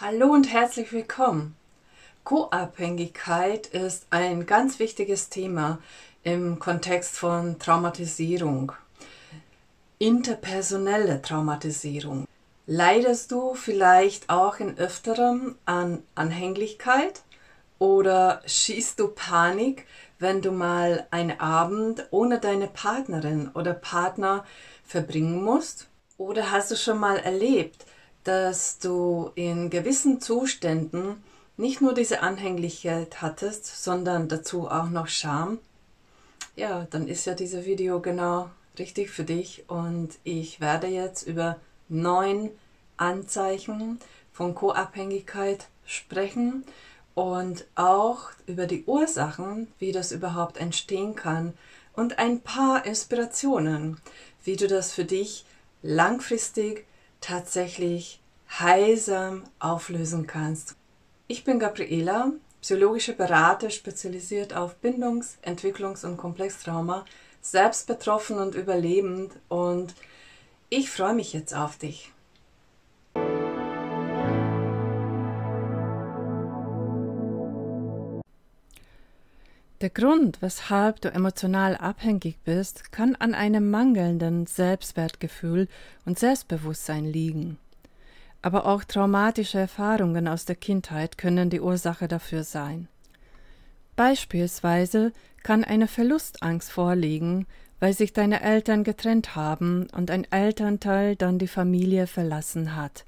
Hallo und herzlich willkommen. Co-Abhängigkeit ist ein ganz wichtiges Thema im Kontext von Traumatisierung. Interpersonelle Traumatisierung. Leidest du vielleicht auch in öfterem an Anhänglichkeit oder schießt du Panik, wenn du mal einen Abend ohne deine Partnerin oder Partner verbringen musst? Oder hast du schon mal erlebt, dass du in gewissen Zuständen nicht nur diese Anhänglichkeit hattest, sondern dazu auch noch Scham, ja, dann ist ja dieses Video genau richtig für dich und ich werde jetzt über neun Anzeichen von Co-Abhängigkeit sprechen und auch über die Ursachen, wie das überhaupt entstehen kann und ein paar Inspirationen, wie du das für dich langfristig tatsächlich heilsam auflösen kannst. Ich bin Gabriela, psychologische Berater, spezialisiert auf Bindungs-, Entwicklungs- und Komplextrauma, selbst betroffen und überlebend und ich freue mich jetzt auf dich. Der Grund, weshalb du emotional abhängig bist, kann an einem mangelnden Selbstwertgefühl und Selbstbewusstsein liegen. Aber auch traumatische Erfahrungen aus der Kindheit können die Ursache dafür sein. Beispielsweise kann eine Verlustangst vorliegen, weil sich deine Eltern getrennt haben und ein Elternteil dann die Familie verlassen hat.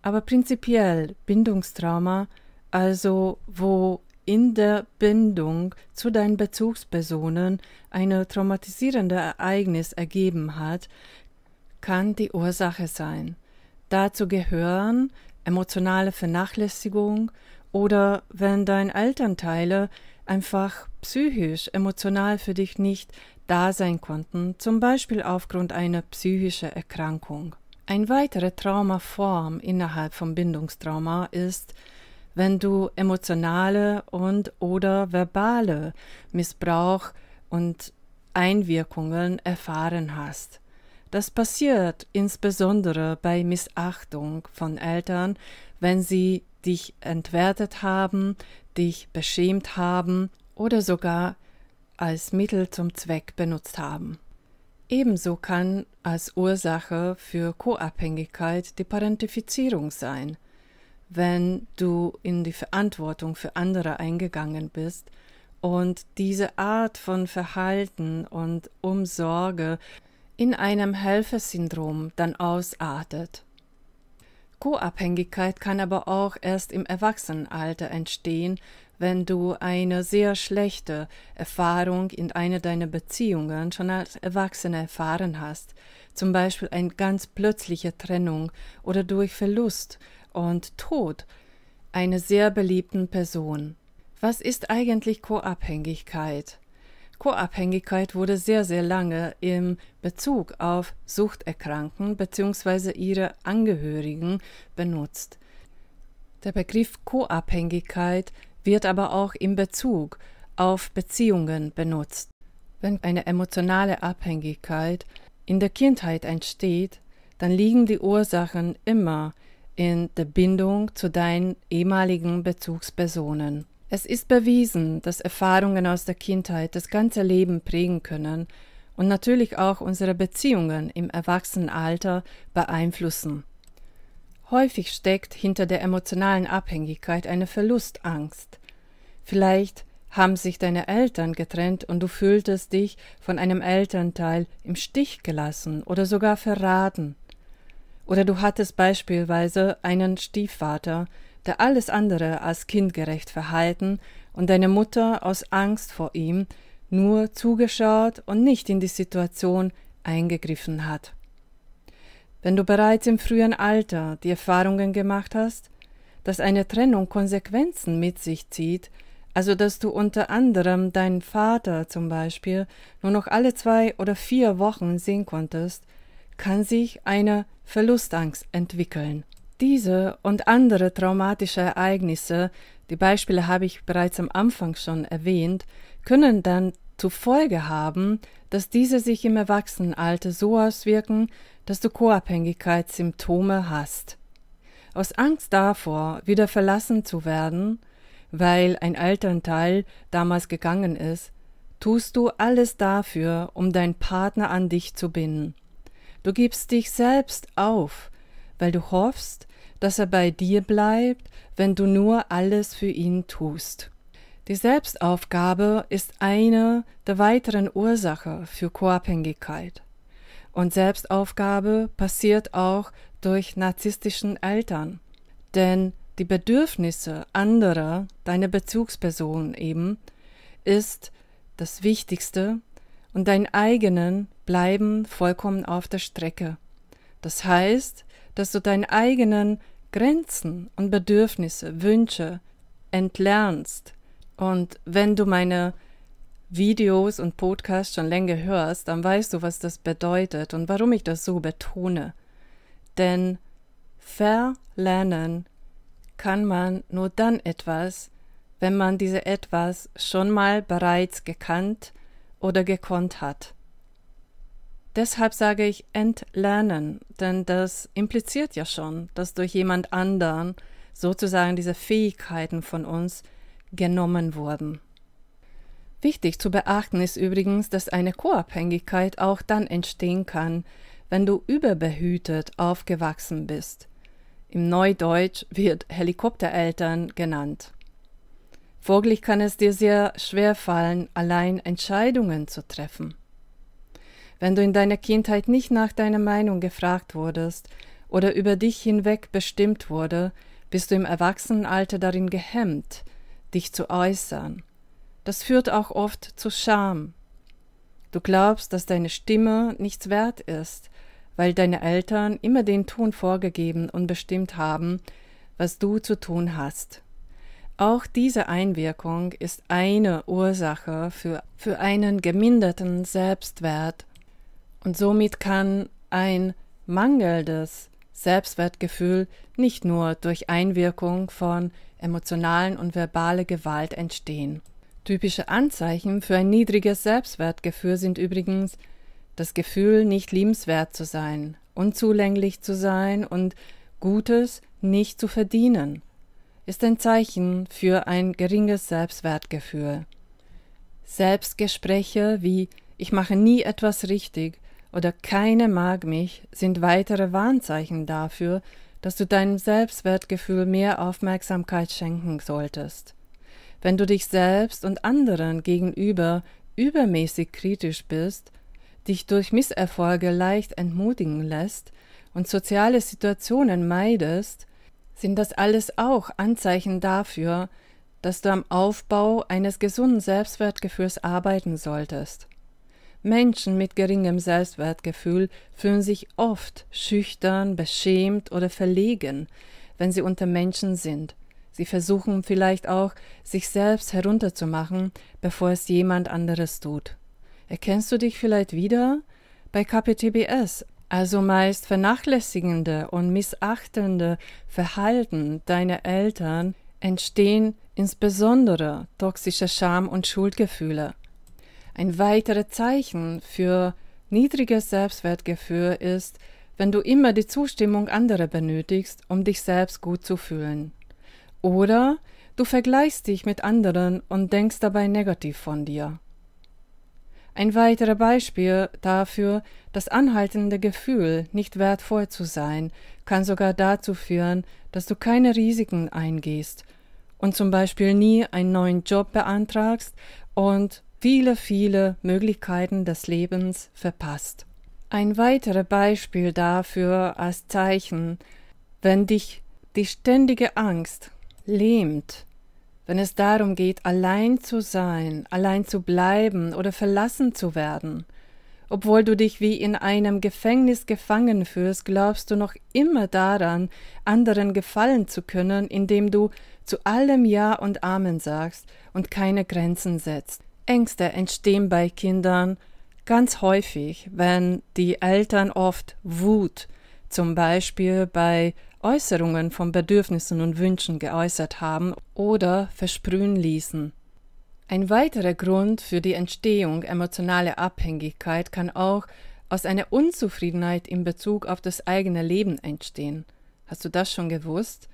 Aber prinzipiell Bindungstrauma, also wo in der Bindung zu deinen Bezugspersonen ein traumatisierendes Ereignis ergeben hat, kann die Ursache sein. Dazu gehören emotionale Vernachlässigung oder wenn deine Elternteile einfach psychisch, emotional für dich nicht da sein konnten, zum Beispiel aufgrund einer psychischen Erkrankung. Eine weitere Traumaform innerhalb vom Bindungstrauma ist wenn du emotionale und oder verbale Missbrauch und Einwirkungen erfahren hast. Das passiert insbesondere bei Missachtung von Eltern, wenn sie dich entwertet haben, dich beschämt haben oder sogar als Mittel zum Zweck benutzt haben. Ebenso kann als Ursache für Co-Abhängigkeit die Parentifizierung sein – wenn du in die Verantwortung für andere eingegangen bist und diese Art von Verhalten und Umsorge in einem Helfersyndrom dann ausartet. Co-Abhängigkeit kann aber auch erst im Erwachsenenalter entstehen, wenn du eine sehr schlechte Erfahrung in einer deiner Beziehungen schon als Erwachsener erfahren hast, zum Beispiel eine ganz plötzliche Trennung oder durch Verlust und Tod einer sehr beliebten Person. Was ist eigentlich Co-Abhängigkeit? Co-Abhängigkeit wurde sehr, sehr lange im Bezug auf Suchterkrankten bzw. ihre Angehörigen benutzt. Der Begriff Co-Abhängigkeit wird aber auch im Bezug auf Beziehungen benutzt. Wenn eine emotionale Abhängigkeit in der Kindheit entsteht, dann liegen die Ursachen immer in der Bindung zu deinen ehemaligen Bezugspersonen. Es ist bewiesen, dass Erfahrungen aus der Kindheit das ganze Leben prägen können und natürlich auch unsere Beziehungen im Erwachsenenalter beeinflussen. Häufig steckt hinter der emotionalen Abhängigkeit eine Verlustangst. Vielleicht haben sich deine Eltern getrennt und du fühltest dich von einem Elternteil im Stich gelassen oder sogar verraten. Oder du hattest beispielsweise einen Stiefvater, der alles andere als kindgerecht verhalten und deine Mutter aus Angst vor ihm nur zugeschaut und nicht in die Situation eingegriffen hat. Wenn du bereits im frühen Alter die Erfahrungen gemacht hast, dass eine Trennung Konsequenzen mit sich zieht, also dass du unter anderem deinen Vater zum Beispiel nur noch alle zwei oder vier Wochen sehen konntest, kann sich eine Verlustangst entwickeln. Diese und andere traumatische Ereignisse, die Beispiele habe ich bereits am Anfang schon erwähnt, können dann zur Folge haben, dass diese sich im Erwachsenenalter so auswirken, dass du Co-Abhängigkeitssymptome hast. Aus Angst davor, wieder verlassen zu werden, weil ein Elternteil damals gegangen ist, tust du alles dafür, um deinen Partner an dich zu binden. Du gibst dich selbst auf, weil du hoffst, dass er bei dir bleibt, wenn du nur alles für ihn tust. Die Selbstaufgabe ist eine der weiteren Ursachen für Koabhängigkeit. Und Selbstaufgabe passiert auch durch narzisstischen Eltern. Denn die Bedürfnisse anderer, deiner Bezugsperson eben, ist das Wichtigste, und deinen eigenen bleiben vollkommen auf der Strecke. Das heißt, dass du deinen eigenen Grenzen und Bedürfnisse, Wünsche entlernst. Und wenn du meine Videos und Podcasts schon länger hörst, dann weißt du, was das bedeutet und warum ich das so betone. Denn verlernen kann man nur dann etwas, wenn man diese etwas schon mal bereits gekannt, hat oder gekonnt hat. Deshalb sage ich entlernen, denn das impliziert ja schon, dass durch jemand anderen sozusagen diese Fähigkeiten von uns genommen wurden. Wichtig zu beachten ist übrigens, dass eine Co-Abhängigkeit auch dann entstehen kann, wenn du überbehütet aufgewachsen bist. Im Neudeutsch wird Helikoptereltern genannt. Folglich kann es dir sehr schwer fallen, allein Entscheidungen zu treffen. Wenn du in deiner Kindheit nicht nach deiner Meinung gefragt wurdest oder über dich hinweg bestimmt wurde, bist du im Erwachsenenalter darin gehemmt, dich zu äußern. Das führt auch oft zu Scham. Du glaubst, dass deine Stimme nichts wert ist, weil deine Eltern immer den Ton vorgegeben und bestimmt haben, was du zu tun hast. Auch diese Einwirkung ist eine Ursache für, für einen geminderten Selbstwert und somit kann ein mangelndes Selbstwertgefühl nicht nur durch Einwirkung von emotionalen und verbaler Gewalt entstehen. Typische Anzeichen für ein niedriges Selbstwertgefühl sind übrigens das Gefühl, nicht liebenswert zu sein, unzulänglich zu sein und Gutes nicht zu verdienen ist ein Zeichen für ein geringes Selbstwertgefühl. Selbstgespräche wie ich mache nie etwas richtig oder keine mag mich sind weitere Warnzeichen dafür, dass du deinem Selbstwertgefühl mehr Aufmerksamkeit schenken solltest. Wenn du dich selbst und anderen gegenüber übermäßig kritisch bist, dich durch Misserfolge leicht entmutigen lässt und soziale Situationen meidest, sind das alles auch Anzeichen dafür, dass du am Aufbau eines gesunden Selbstwertgefühls arbeiten solltest. Menschen mit geringem Selbstwertgefühl fühlen sich oft schüchtern, beschämt oder verlegen, wenn sie unter Menschen sind. Sie versuchen vielleicht auch, sich selbst herunterzumachen, bevor es jemand anderes tut. Erkennst du dich vielleicht wieder? Bei KPTBS also meist vernachlässigende und missachtende Verhalten deiner Eltern entstehen insbesondere toxische Scham- und Schuldgefühle. Ein weiteres Zeichen für niedriges Selbstwertgefühl ist, wenn du immer die Zustimmung anderer benötigst, um dich selbst gut zu fühlen. Oder du vergleichst dich mit anderen und denkst dabei negativ von dir. Ein weiteres Beispiel dafür, das anhaltende Gefühl, nicht wertvoll zu sein, kann sogar dazu führen, dass du keine Risiken eingehst und zum Beispiel nie einen neuen Job beantragst und viele, viele Möglichkeiten des Lebens verpasst. Ein weiteres Beispiel dafür als Zeichen, wenn dich die ständige Angst lähmt wenn es darum geht, allein zu sein, allein zu bleiben oder verlassen zu werden. Obwohl du dich wie in einem Gefängnis gefangen fühlst, glaubst du noch immer daran, anderen gefallen zu können, indem du zu allem Ja und Amen sagst und keine Grenzen setzt. Ängste entstehen bei Kindern ganz häufig, wenn die Eltern oft Wut, zum Beispiel bei Äußerungen von Bedürfnissen und Wünschen geäußert haben oder versprühen ließen. Ein weiterer Grund für die Entstehung emotionaler Abhängigkeit kann auch aus einer Unzufriedenheit in Bezug auf das eigene Leben entstehen. Hast du das schon gewusst?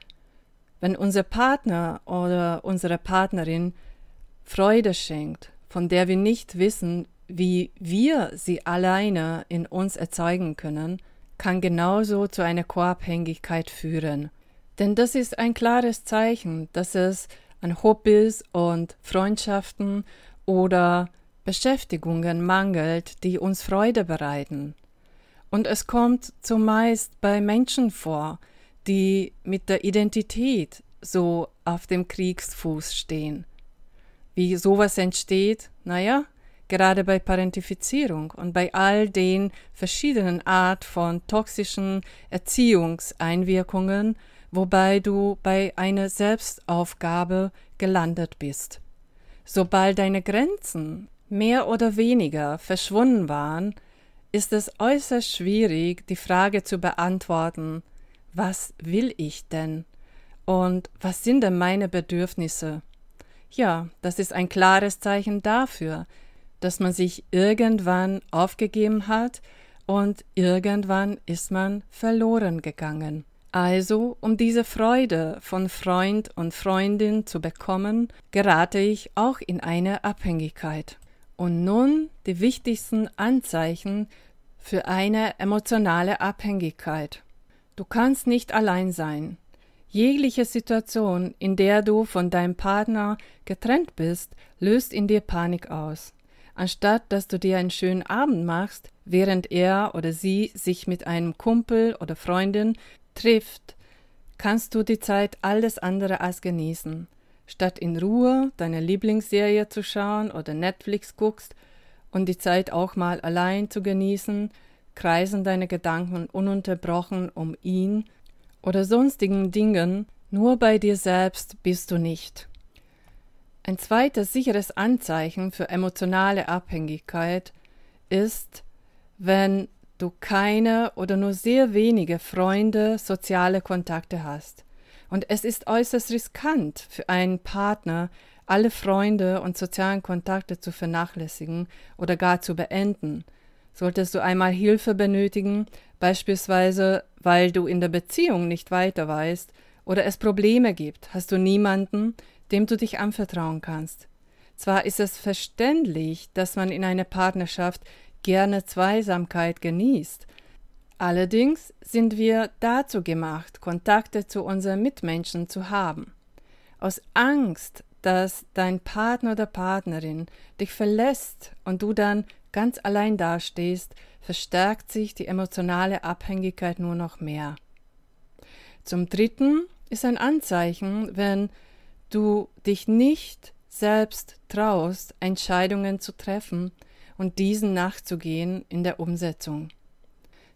Wenn unser Partner oder unsere Partnerin Freude schenkt, von der wir nicht wissen, wie wir sie alleine in uns erzeugen können, kann genauso zu einer Koabhängigkeit führen. Denn das ist ein klares Zeichen, dass es an Hobbys und Freundschaften oder Beschäftigungen mangelt, die uns Freude bereiten. Und es kommt zumeist bei Menschen vor, die mit der Identität so auf dem Kriegsfuß stehen. Wie sowas entsteht, naja, gerade bei Parentifizierung und bei all den verschiedenen Art von toxischen Erziehungseinwirkungen, wobei du bei einer Selbstaufgabe gelandet bist. Sobald deine Grenzen mehr oder weniger verschwunden waren, ist es äußerst schwierig, die Frage zu beantworten, was will ich denn? Und was sind denn meine Bedürfnisse? Ja, das ist ein klares Zeichen dafür, dass man sich irgendwann aufgegeben hat und irgendwann ist man verloren gegangen. Also, um diese Freude von Freund und Freundin zu bekommen, gerate ich auch in eine Abhängigkeit. Und nun die wichtigsten Anzeichen für eine emotionale Abhängigkeit. Du kannst nicht allein sein. Jegliche Situation, in der du von deinem Partner getrennt bist, löst in dir Panik aus anstatt dass du dir einen schönen Abend machst, während er oder sie sich mit einem Kumpel oder Freundin trifft, kannst du die Zeit alles andere als genießen. Statt in Ruhe deine Lieblingsserie zu schauen oder Netflix guckst und die Zeit auch mal allein zu genießen, kreisen deine Gedanken ununterbrochen um ihn oder sonstigen Dingen, nur bei dir selbst bist du nicht. Ein zweites sicheres Anzeichen für emotionale Abhängigkeit ist, wenn du keine oder nur sehr wenige Freunde, soziale Kontakte hast. Und es ist äußerst riskant für einen Partner, alle Freunde und sozialen Kontakte zu vernachlässigen oder gar zu beenden. Solltest du einmal Hilfe benötigen, beispielsweise weil du in der Beziehung nicht weiter weißt oder es Probleme gibt, hast du niemanden, dem du dich anvertrauen kannst. Zwar ist es verständlich, dass man in einer Partnerschaft gerne Zweisamkeit genießt, allerdings sind wir dazu gemacht, Kontakte zu unseren Mitmenschen zu haben. Aus Angst, dass dein Partner oder Partnerin dich verlässt und du dann ganz allein dastehst, verstärkt sich die emotionale Abhängigkeit nur noch mehr. Zum Dritten ist ein Anzeichen, wenn du dich nicht selbst traust, Entscheidungen zu treffen und diesen nachzugehen in der Umsetzung.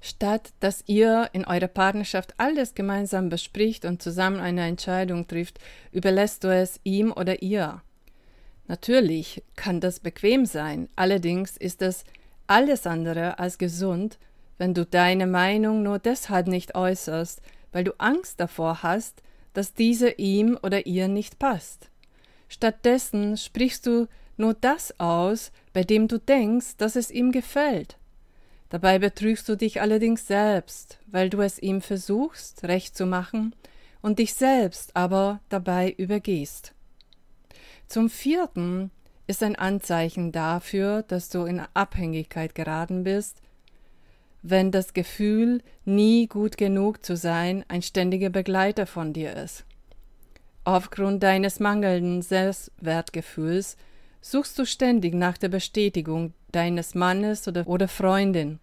Statt dass ihr in eurer Partnerschaft alles gemeinsam bespricht und zusammen eine Entscheidung trifft, überlässt du es ihm oder ihr. Natürlich kann das bequem sein, allerdings ist es alles andere als gesund, wenn du deine Meinung nur deshalb nicht äußerst, weil du Angst davor hast, dass diese ihm oder ihr nicht passt. Stattdessen sprichst du nur das aus, bei dem du denkst, dass es ihm gefällt. Dabei betrügst du dich allerdings selbst, weil du es ihm versuchst, recht zu machen und dich selbst aber dabei übergehst. Zum vierten ist ein Anzeichen dafür, dass du in Abhängigkeit geraten bist, wenn das Gefühl, nie gut genug zu sein, ein ständiger Begleiter von dir ist. Aufgrund deines mangelnden Selbstwertgefühls suchst du ständig nach der Bestätigung deines Mannes oder, oder Freundin.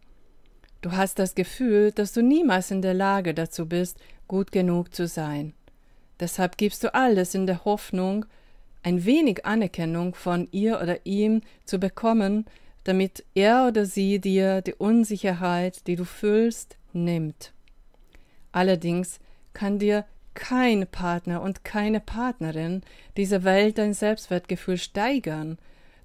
Du hast das Gefühl, dass du niemals in der Lage dazu bist, gut genug zu sein. Deshalb gibst du alles in der Hoffnung, ein wenig Anerkennung von ihr oder ihm zu bekommen, damit er oder sie dir die Unsicherheit, die du fühlst, nimmt. Allerdings kann dir kein Partner und keine Partnerin dieser Welt dein Selbstwertgefühl steigern,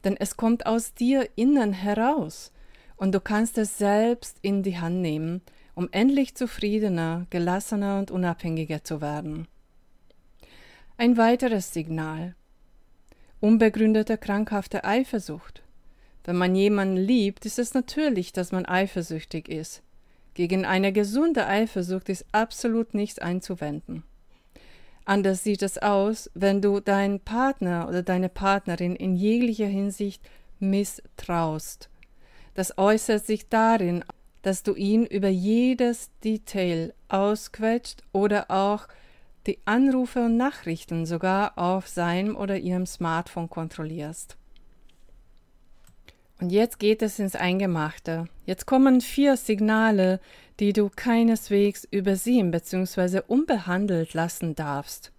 denn es kommt aus dir innen heraus und du kannst es selbst in die Hand nehmen, um endlich zufriedener, gelassener und unabhängiger zu werden. Ein weiteres Signal. Unbegründete krankhafte Eifersucht. Wenn man jemanden liebt, ist es natürlich, dass man eifersüchtig ist. Gegen eine gesunde Eifersucht ist absolut nichts einzuwenden. Anders sieht es aus, wenn du deinen Partner oder deine Partnerin in jeglicher Hinsicht misstraust. Das äußert sich darin, dass du ihn über jedes Detail ausquetscht oder auch die Anrufe und Nachrichten sogar auf seinem oder ihrem Smartphone kontrollierst. Und jetzt geht es ins Eingemachte. Jetzt kommen vier Signale, die du keineswegs übersehen bzw. unbehandelt lassen darfst.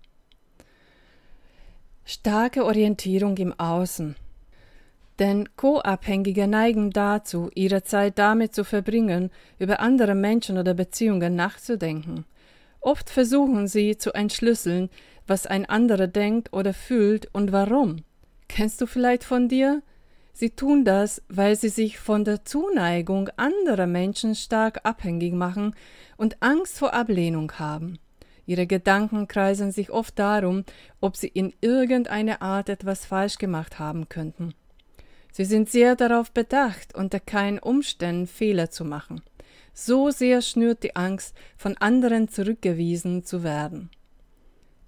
Starke Orientierung im Außen. Denn Co-Abhängige neigen dazu, ihre Zeit damit zu verbringen, über andere Menschen oder Beziehungen nachzudenken. Oft versuchen sie zu entschlüsseln, was ein anderer denkt oder fühlt und warum. Kennst du vielleicht von dir? Sie tun das, weil sie sich von der Zuneigung anderer Menschen stark abhängig machen und Angst vor Ablehnung haben. Ihre Gedanken kreisen sich oft darum, ob sie in irgendeiner Art etwas falsch gemacht haben könnten. Sie sind sehr darauf bedacht, unter keinen Umständen Fehler zu machen. So sehr schnürt die Angst, von anderen zurückgewiesen zu werden.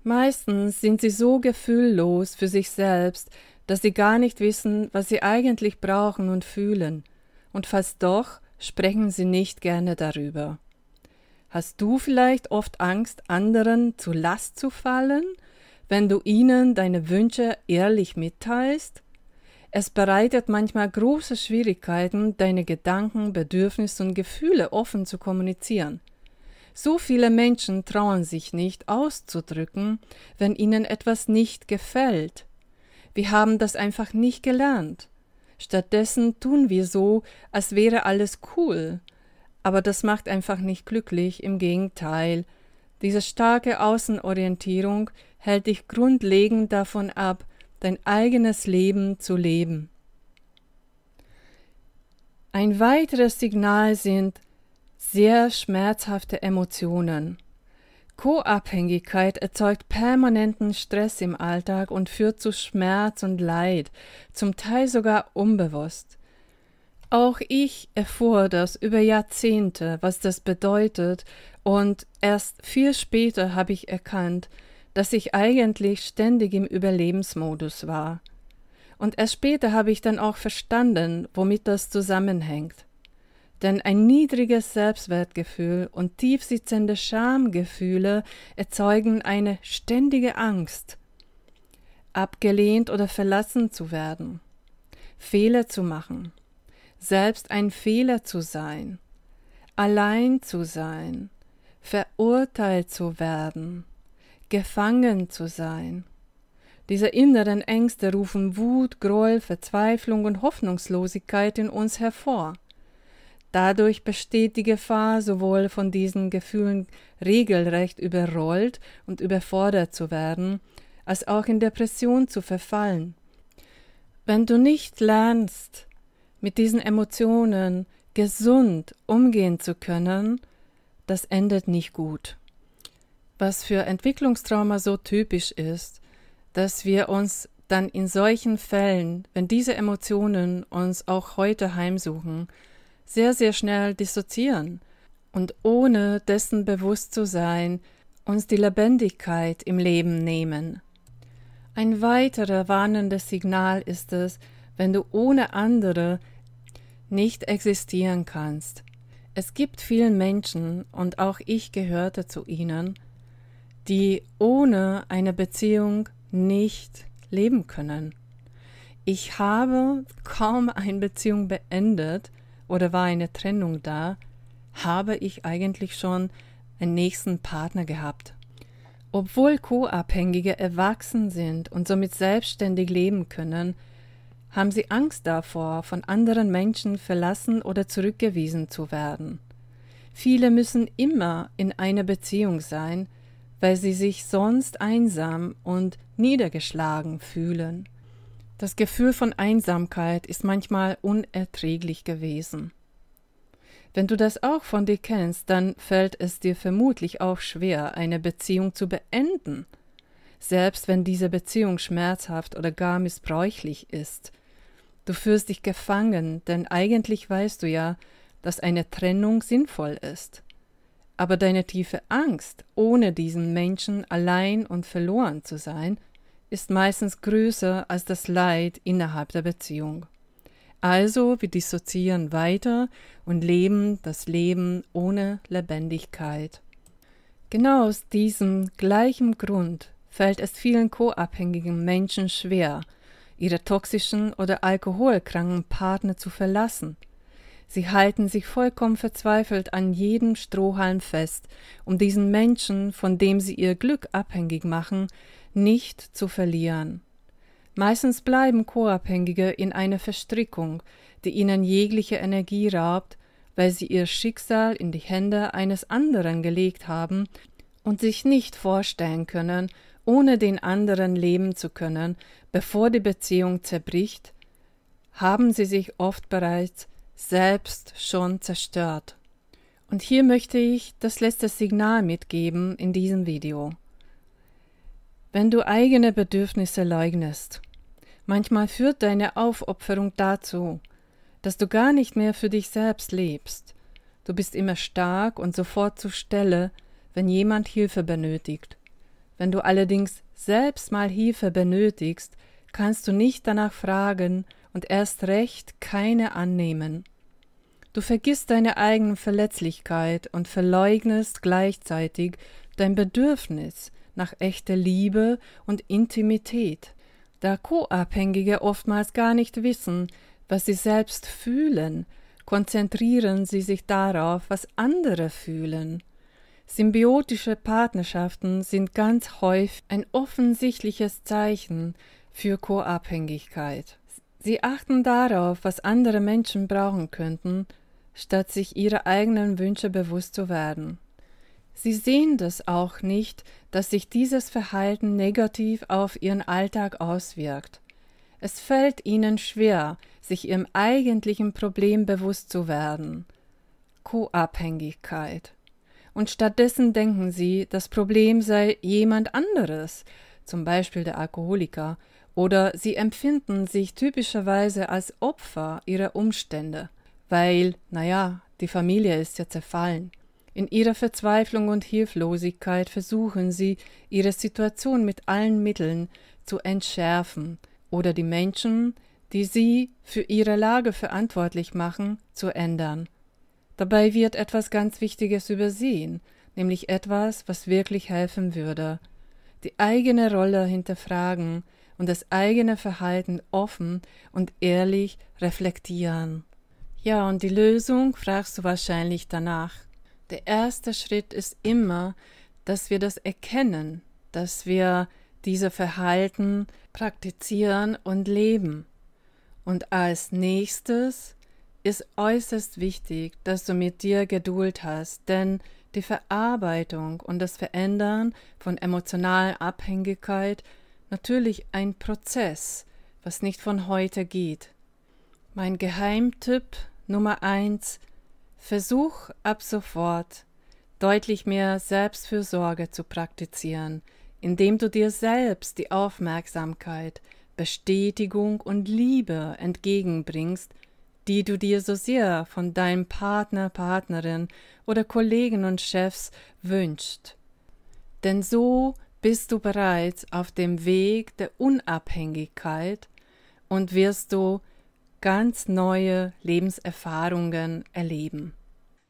Meistens sind sie so gefühllos für sich selbst, dass sie gar nicht wissen, was sie eigentlich brauchen und fühlen, und fast doch, sprechen sie nicht gerne darüber. Hast du vielleicht oft Angst, anderen zu Last zu fallen, wenn du ihnen deine Wünsche ehrlich mitteilst? Es bereitet manchmal große Schwierigkeiten, deine Gedanken, Bedürfnisse und Gefühle offen zu kommunizieren. So viele Menschen trauen sich nicht auszudrücken, wenn ihnen etwas nicht gefällt. Wir haben das einfach nicht gelernt. Stattdessen tun wir so, als wäre alles cool. Aber das macht einfach nicht glücklich, im Gegenteil. Diese starke Außenorientierung hält dich grundlegend davon ab, dein eigenes Leben zu leben. Ein weiteres Signal sind sehr schmerzhafte Emotionen. Co-Abhängigkeit erzeugt permanenten Stress im Alltag und führt zu Schmerz und Leid, zum Teil sogar unbewusst. Auch ich erfuhr das über Jahrzehnte, was das bedeutet, und erst viel später habe ich erkannt, dass ich eigentlich ständig im Überlebensmodus war. Und erst später habe ich dann auch verstanden, womit das zusammenhängt. Denn ein niedriges Selbstwertgefühl und tiefsitzende Schamgefühle erzeugen eine ständige Angst, abgelehnt oder verlassen zu werden, Fehler zu machen, selbst ein Fehler zu sein, allein zu sein, verurteilt zu werden, gefangen zu sein. Diese inneren Ängste rufen Wut, Groll, Verzweiflung und Hoffnungslosigkeit in uns hervor. Dadurch besteht die Gefahr, sowohl von diesen Gefühlen regelrecht überrollt und überfordert zu werden, als auch in Depression zu verfallen. Wenn du nicht lernst, mit diesen Emotionen gesund umgehen zu können, das endet nicht gut. Was für Entwicklungstrauma so typisch ist, dass wir uns dann in solchen Fällen, wenn diese Emotionen uns auch heute heimsuchen, sehr, sehr schnell dissoziieren und ohne dessen bewusst zu sein, uns die Lebendigkeit im Leben nehmen. Ein weiterer warnendes Signal ist es, wenn du ohne andere nicht existieren kannst. Es gibt viele Menschen, und auch ich gehörte zu ihnen, die ohne eine Beziehung nicht leben können. Ich habe kaum eine Beziehung beendet, oder war eine Trennung da, habe ich eigentlich schon einen nächsten Partner gehabt. Obwohl Co-Abhängige erwachsen sind und somit selbstständig leben können, haben sie Angst davor, von anderen Menschen verlassen oder zurückgewiesen zu werden. Viele müssen immer in einer Beziehung sein, weil sie sich sonst einsam und niedergeschlagen fühlen. Das Gefühl von Einsamkeit ist manchmal unerträglich gewesen. Wenn du das auch von dir kennst, dann fällt es dir vermutlich auch schwer, eine Beziehung zu beenden, selbst wenn diese Beziehung schmerzhaft oder gar missbräuchlich ist. Du fühlst dich gefangen, denn eigentlich weißt du ja, dass eine Trennung sinnvoll ist. Aber deine tiefe Angst, ohne diesen Menschen allein und verloren zu sein, ist meistens größer als das Leid innerhalb der Beziehung. Also wir dissoziieren weiter und leben das Leben ohne Lebendigkeit. Genau aus diesem gleichen Grund fällt es vielen co-abhängigen Menschen schwer, ihre toxischen oder alkoholkranken Partner zu verlassen – Sie halten sich vollkommen verzweifelt an jedem Strohhalm fest, um diesen Menschen, von dem sie ihr Glück abhängig machen, nicht zu verlieren. Meistens bleiben Co-Abhängige in einer Verstrickung, die ihnen jegliche Energie raubt, weil sie ihr Schicksal in die Hände eines anderen gelegt haben und sich nicht vorstellen können, ohne den anderen leben zu können, bevor die Beziehung zerbricht, haben sie sich oft bereits selbst schon zerstört. Und hier möchte ich das letzte Signal mitgeben in diesem Video. Wenn du eigene Bedürfnisse leugnest, manchmal führt deine Aufopferung dazu, dass du gar nicht mehr für dich selbst lebst. Du bist immer stark und sofort zur Stelle, wenn jemand Hilfe benötigt. Wenn du allerdings selbst mal Hilfe benötigst, kannst du nicht danach fragen, und erst recht keine annehmen. Du vergisst deine eigene Verletzlichkeit und verleugnest gleichzeitig dein Bedürfnis nach echter Liebe und Intimität, da Co-Abhängige oftmals gar nicht wissen, was sie selbst fühlen, konzentrieren sie sich darauf, was andere fühlen. Symbiotische Partnerschaften sind ganz häufig ein offensichtliches Zeichen für Co-Abhängigkeit. Sie achten darauf, was andere Menschen brauchen könnten, statt sich ihrer eigenen Wünsche bewusst zu werden. Sie sehen das auch nicht, dass sich dieses Verhalten negativ auf ihren Alltag auswirkt. Es fällt ihnen schwer, sich ihrem eigentlichen Problem bewusst zu werden. Co-Abhängigkeit. Und stattdessen denken sie, das Problem sei jemand anderes, zum Beispiel der Alkoholiker, oder sie empfinden sich typischerweise als Opfer ihrer Umstände, weil, naja, die Familie ist ja zerfallen. In ihrer Verzweiflung und Hilflosigkeit versuchen sie, ihre Situation mit allen Mitteln zu entschärfen oder die Menschen, die sie für ihre Lage verantwortlich machen, zu ändern. Dabei wird etwas ganz Wichtiges übersehen, nämlich etwas, was wirklich helfen würde. Die eigene Rolle hinterfragen, und das eigene Verhalten offen und ehrlich reflektieren. Ja, und die Lösung fragst du wahrscheinlich danach. Der erste Schritt ist immer, dass wir das erkennen, dass wir diese Verhalten praktizieren und leben. Und als nächstes ist äußerst wichtig, dass du mit dir Geduld hast, denn die Verarbeitung und das Verändern von emotionalen Abhängigkeit natürlich ein Prozess, was nicht von heute geht. Mein Geheimtipp Nummer 1 Versuch ab sofort deutlich mehr Selbstfürsorge zu praktizieren, indem du dir selbst die Aufmerksamkeit, Bestätigung und Liebe entgegenbringst, die du dir so sehr von deinem Partner, Partnerin oder Kollegen und Chefs wünschst. Denn so bist du bereits auf dem Weg der Unabhängigkeit und wirst du ganz neue Lebenserfahrungen erleben.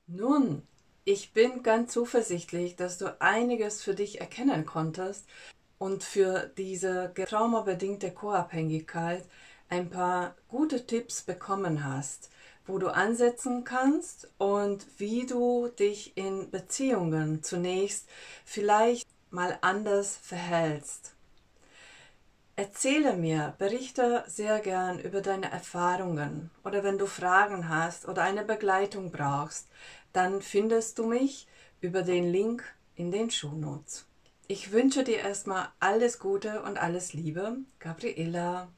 Nun, ich bin ganz zuversichtlich, dass du einiges für dich erkennen konntest und für diese traumabedingte Co-Abhängigkeit ein paar gute Tipps bekommen hast, wo du ansetzen kannst und wie du dich in Beziehungen zunächst vielleicht mal anders verhältst. Erzähle mir, berichte sehr gern über deine Erfahrungen oder wenn du Fragen hast oder eine Begleitung brauchst, dann findest du mich über den Link in den Shownotes. Ich wünsche dir erstmal alles Gute und alles Liebe, Gabriela.